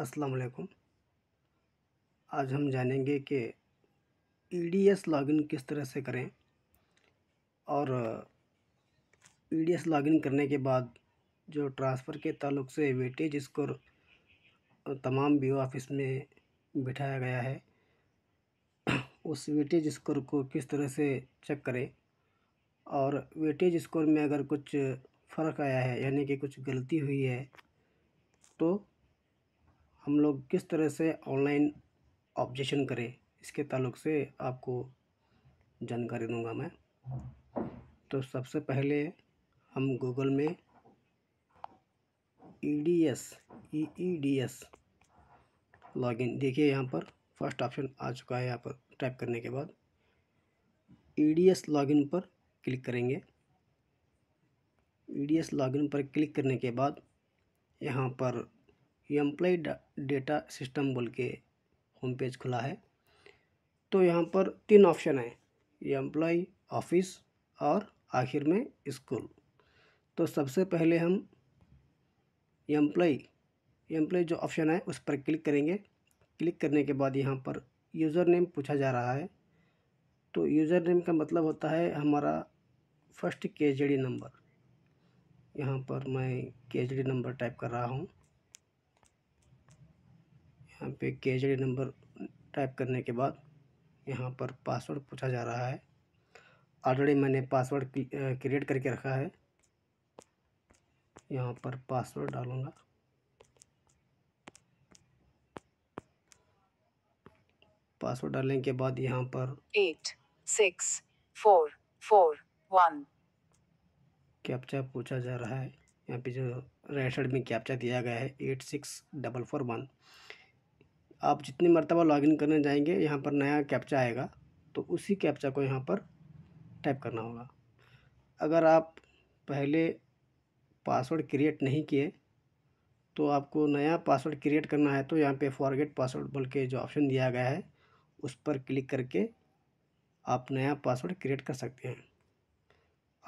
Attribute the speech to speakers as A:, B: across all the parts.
A: अस्सलाम वालेकुम आज हम जानेंगे कि ई डी एस लॉगिन किस तरह से करें और ई डी एस लॉगिन करने के बाद जो ट्रांसफ़र के ताल्लुक से वेटेज स्कोर uh, तमाम बी ऑफिस में बिठाया गया है उस वेटेज स्कोर को किस तरह से चेक करें और वेटेज स्कोर में अगर कुछ फ़र्क आया है यानी कि कुछ गलती हुई है तो हम लोग किस तरह से ऑनलाइन ऑब्जेक्शन करें इसके ताल्लुक से आपको जानकारी दूंगा मैं तो सबसे पहले हम गूगल में E D S E E D S login देखिए यहाँ पर फर्स्ट ऑप्शन आ चुका है यहाँ पर टाइप करने के बाद ई डी एस लॉगिन पर क्लिक करेंगे ई डी एस लॉगिन पर क्लिक करने के बाद यहाँ पर एम्प्लॉय डेटा सिस्टम बोल के होम पेज खुला है तो यहाँ पर तीन ऑप्शन है एम्प्लॉय ऑफिस और आखिर में स्कूल तो सबसे पहले हम एम्प्लॉय एम्प्लॉय जो ऑप्शन है उस पर क्लिक करेंगे क्लिक करने के बाद यहाँ पर यूज़र नेम पूछा जा रहा है तो यूज़र नेम का मतलब होता है हमारा फर्स्ट के नंबर यहाँ पर मैं के नंबर टाइप कर रहा हूँ यहाँ पे के नंबर टाइप करने के बाद यहाँ पर पासवर्ड पूछा जा रहा है ऑलरेडी मैंने पासवर्ड क्रिएट करके रखा है यहाँ पर पासवर्ड डालूँगा पासवर्ड डालने के बाद यहाँ पर eight six four four one captcha पूछा जा रहा है यहाँ पे जो राइट साइड में कैप्चा दिया गया है eight six double four one आप जितनी मरतबा लॉगिन करने जाएंगे यहाँ पर नया कैप्चा आएगा तो उसी कैप्चा को यहाँ पर टाइप करना होगा अगर आप पहले पासवर्ड क्रिएट नहीं किए तो आपको नया पासवर्ड क्रिएट करना है तो यहाँ पे फॉरगेट पासवर्ड बोल के जो ऑप्शन दिया गया है उस पर क्लिक करके आप नया पासवर्ड क्रिएट कर सकते हैं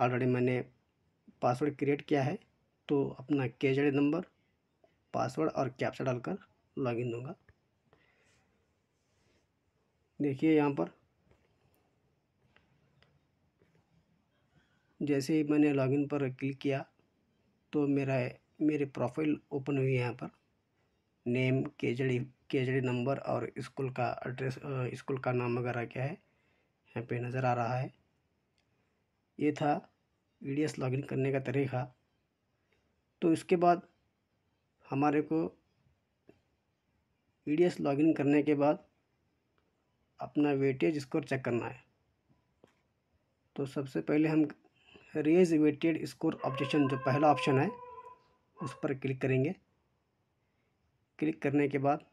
A: ऑलरेडी मैंने पासवर्ड क्रिएट किया है तो अपना केजड़ी नंबर पासवर्ड और कैप्चा डालकर लॉगिन दूंगा देखिए यहाँ पर जैसे ही मैंने लॉगिन पर क्लिक किया तो मेरा मेरी प्रोफाइल ओपन हुई है यहाँ पर नेम केजड़ी केजड़ी नंबर और स्कूल का एड्रेस स्कूल का नाम वगैरह क्या है यहाँ पे नज़र आ रहा है ये था ई लॉगिन करने का तरीका तो इसके बाद हमारे को ई लॉगिन करने के बाद अपना वेटेज स्कोर चेक करना है तो सबसे पहले हम रेज वेटेड स्कोर ऑब्जेक्शन जो पहला ऑप्शन है उस पर क्लिक करेंगे क्लिक करने के बाद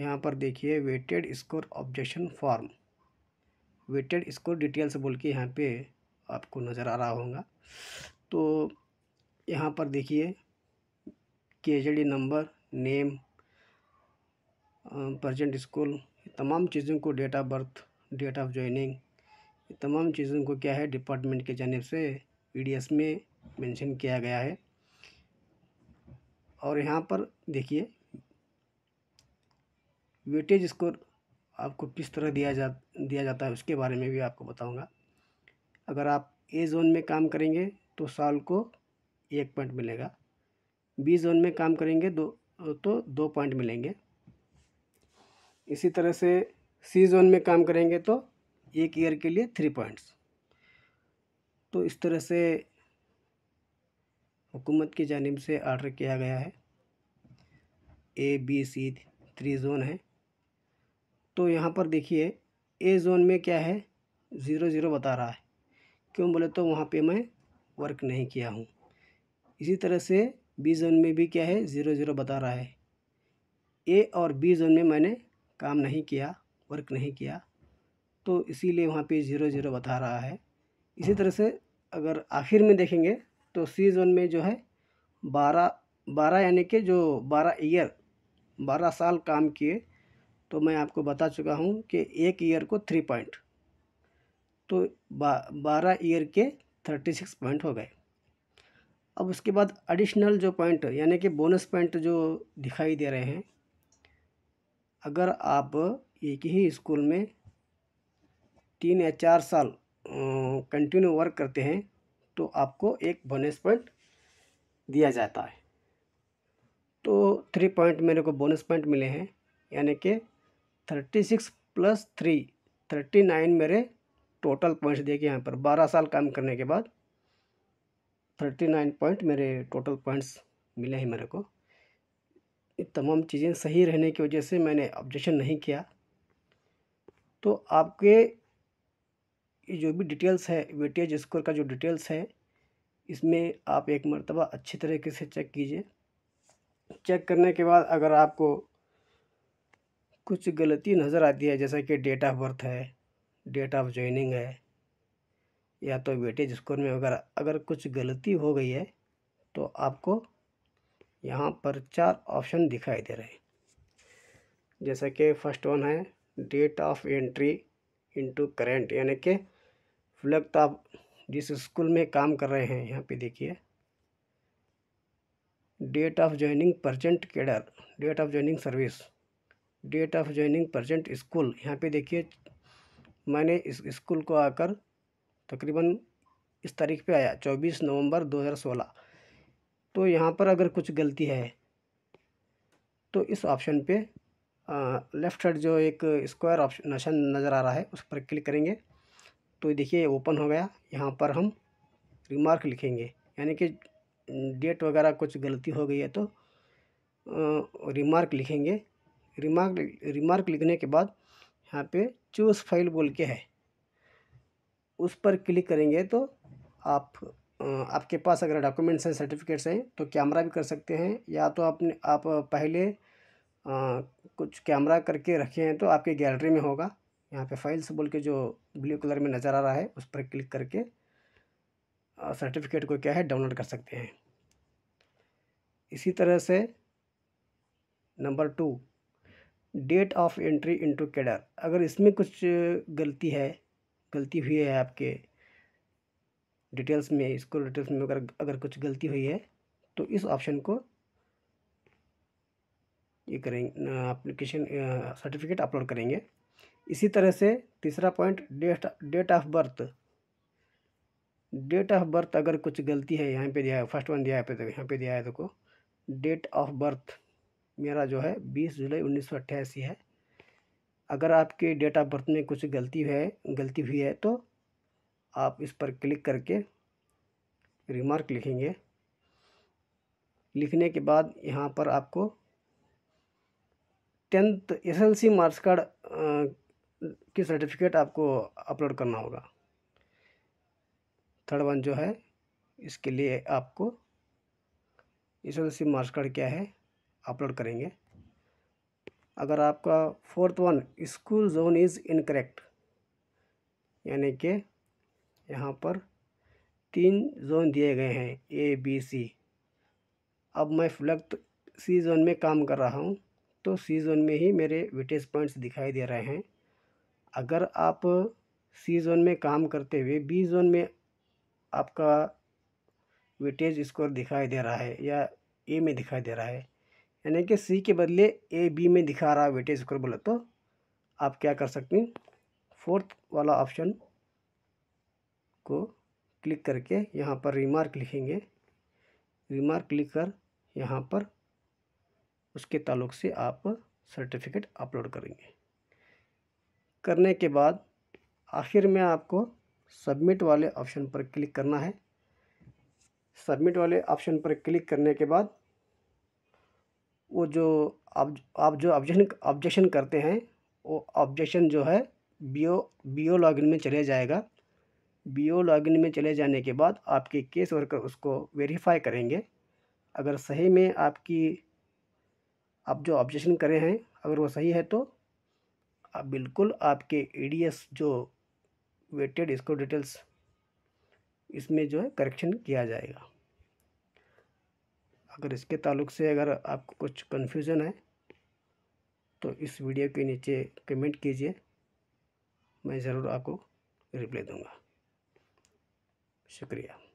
A: यहाँ पर देखिए weighted score objection form weighted score details बोल के यहाँ पे आपको नज़र आ रहा होगा तो यहाँ पर देखिए के नंबर नेम प्रजेंट स्कूल तमाम चीज़ों को date of birth date of joining तमाम चीज़ों को क्या है डिपार्टमेंट के जानब से ई e में मेंशन किया गया है और यहाँ पर देखिए वेटेज स्कोर आपको किस तरह दिया जा दिया जाता है उसके बारे में भी आपको बताऊंगा अगर आप ए जोन में काम करेंगे तो साल को एक पॉइंट मिलेगा बी जोन में काम करेंगे दो तो दो पॉइंट मिलेंगे इसी तरह से सी जोन में काम करेंगे तो एक ईयर के लिए थ्री पॉइंट्स तो इस तरह से हुकूमत की जानब से आर्डर किया गया है A B C three zone है तो यहाँ पर देखिए ए जोन में क्या है ज़ीरो ज़ीरो बता रहा है क्यों बोले तो वहाँ पे मैं वर्क नहीं किया हूँ इसी तरह से बी जोन में भी क्या है ज़ीरो ज़ीरो बता रहा है ए और बी जोन में मैंने काम नहीं किया वर्क नहीं किया तो इसीलिए वहाँ पर ज़ीरो ज़ीरो बता रहा है इसी तरह से अगर आखिर में देखेंगे तो सी जोन में जो है बारह बारह यानी कि जो बारह ईयर बारह साल काम किए तो मैं आपको बता चुका हूँ कि एक ईयर को थ्री पॉइंट तो बारह ईयर के थर्टी सिक्स पॉइंट हो गए अब उसके बाद एडिशनल जो पॉइंट यानी कि बोनस पॉइंट जो दिखाई दे रहे हैं अगर आप एक ही स्कूल में तीन या चार साल कंटिन्यू वर्क करते हैं तो आपको एक बोनस पॉइंट दिया जाता है तो थ्री पॉइंट मेरे को बोनस पॉइंट मिले हैं यानी कि thirty six plus three thirty nine मेरे टोटल पॉइंट्स गए यहाँ पर बारह साल काम करने के बाद थर्टी नाइन पॉइंट मेरे टोटल पॉइंट्स मिले हैं मेरे को तमाम चीज़ें सही रहने की वजह से मैंने ऑब्जेक्शन नहीं किया तो आपके ये जो भी डिटेल्स है वेटेज स्कोर का जो डिटेल्स है इसमें आप एक मरतबा अच्छी तरीके से चेक कीजिए चेक करने के बाद अगर आपको कुछ गलती नज़र आती है जैसा कि डेट ऑफ बर्थ है डेट ऑफ ज्वाइनिंग है या तो वेटेज स्कोर में अगर अगर कुछ गलती हो गई है तो आपको यहाँ पर चार ऑप्शन दिखाई दे रहे हैं जैसा कि फर्स्ट वन है date of entry into current यानी कि फ्लैक्ट आप जिस स्कूल में काम कर रहे हैं यहाँ पे देखिए date of joining present cadre date of joining service date of joining present school यहाँ पे देखिए मैंने इस स्कूल को आकर तकरीबन इस तारीख पे आया चौबीस नवंबर दो हज़ार सोलह तो यहाँ पर अगर कुछ गलती है तो इस ऑप्शन पे लेफ़्ट साइड जो एक स्क्वायर ऑप्शन नशन नज़र आ रहा है उस पर क्लिक करेंगे तो देखिए ओपन हो गया यहाँ पर हम रिमार्क लिखेंगे यानी कि डेट वगैरह कुछ गलती हो गई है तो रिमार्क लिखेंगे रिमार्क रिमार्क लिखने के बाद यहाँ पे चूज़ फाइल बोल के है उस पर क्लिक करेंगे तो आप आपके पास अगर डॉक्यूमेंट्स हैं सर्टिफिकेट्स हैं तो कैमरा भी कर सकते हैं या तो आपने आप पहले कुछ कैमरा करके रखे हैं तो आपके गैलरी में होगा यहाँ पे फाइल्स बोल के जो ब्लू कलर में नज़र आ रहा है उस पर क्लिक करके सर्टिफिकेट को क्या है डाउनलोड कर सकते हैं इसी तरह से number two date of entry into cadre अगर इसमें कुछ गलती है गलती हुई है आपके डिटेल्स में स्कोर डिटेल्स में अगर अगर कुछ गलती हुई है तो इस ऑप्शन को ये करेंगे अप्लीकेशन सर्टिफिकेट अपलोड करेंगे इसी तरह से तीसरा point date date of birth date of birth अगर कुछ गलती है यहाँ पे दिया है फर्स्ट वन दिया है पे तो यहाँ पे दिया है देखो डेट ऑफ बर्थ मेरा जो है बीस जुलाई उन्नीस सौ अट्ठासी है अगर आपके डेट ऑफ बर्थ में कुछ गलती है गलती हुई है तो आप इस पर क्लिक करके रिमार्क लिखेंगे लिखने के बाद यहाँ पर आपको टेंथ एसएलसी मार्क्स कार्ड की सर्टिफिकेट आपको अपलोड करना होगा थर्ड वन जो है इसके लिए आपको एसएलसी मार्क्स कार्ड क्या है अपलोड करेंगे अगर आपका fourth one school zone is incorrect यानी कि यहाँ पर तीन जोन दिए गए हैं ए बी सी अब मैं फ्लक्ट सी जोन में काम कर रहा हूँ तो सी जोन में ही मेरे विटेज पॉइंट्स दिखाई दे रहे हैं अगर आप सी जोन में काम करते हुए बी जोन में आपका विटेज स्कोर दिखाई दे रहा है या ए में दिखाई दे रहा है यानी कि सी के बदले ए बी में दिखा रहा है वेटेज स्कोर बोले तो आप क्या कर सकते हैं फोर्थ वाला ऑप्शन को क्लिक करके यहाँ पर रिमार्क लिखेंगे रिमार्क लिख कर यहाँ पर उसके ताल्लुक से आप सर्टिफिकेट अपलोड करेंगे करने के बाद आखिर में आपको सबमिट वाले ऑप्शन पर क्लिक करना है सबमिट वाले ऑप्शन पर क्लिक करने के बाद वो जो आप आप जो ऑब्जेक्शन ऑब्जेक्शन करते हैं वो ऑब्जेक्शन जो है B O B O login में चले जाएगा बी ओ लॉगिन में चले जाने के बाद आपके केस वर्कर उसको वेरीफाई करेंगे अगर सही में आपकी आप जो ऑब्जेक्शन करे हैं अगर वो सही है तो आप बिल्कुल आपके ई डी एस जो वेटेड इसको डिटेल्स इसमें जो है करेक्शन किया जाएगा अगर इसके ताल्लुक से अगर आपको कुछ कन्फ्यूज़न है तो इस वीडियो के नीचे कमेंट कीजिए मैं ज़रूर आपको रिप्लाई दूंगा शुक्रिया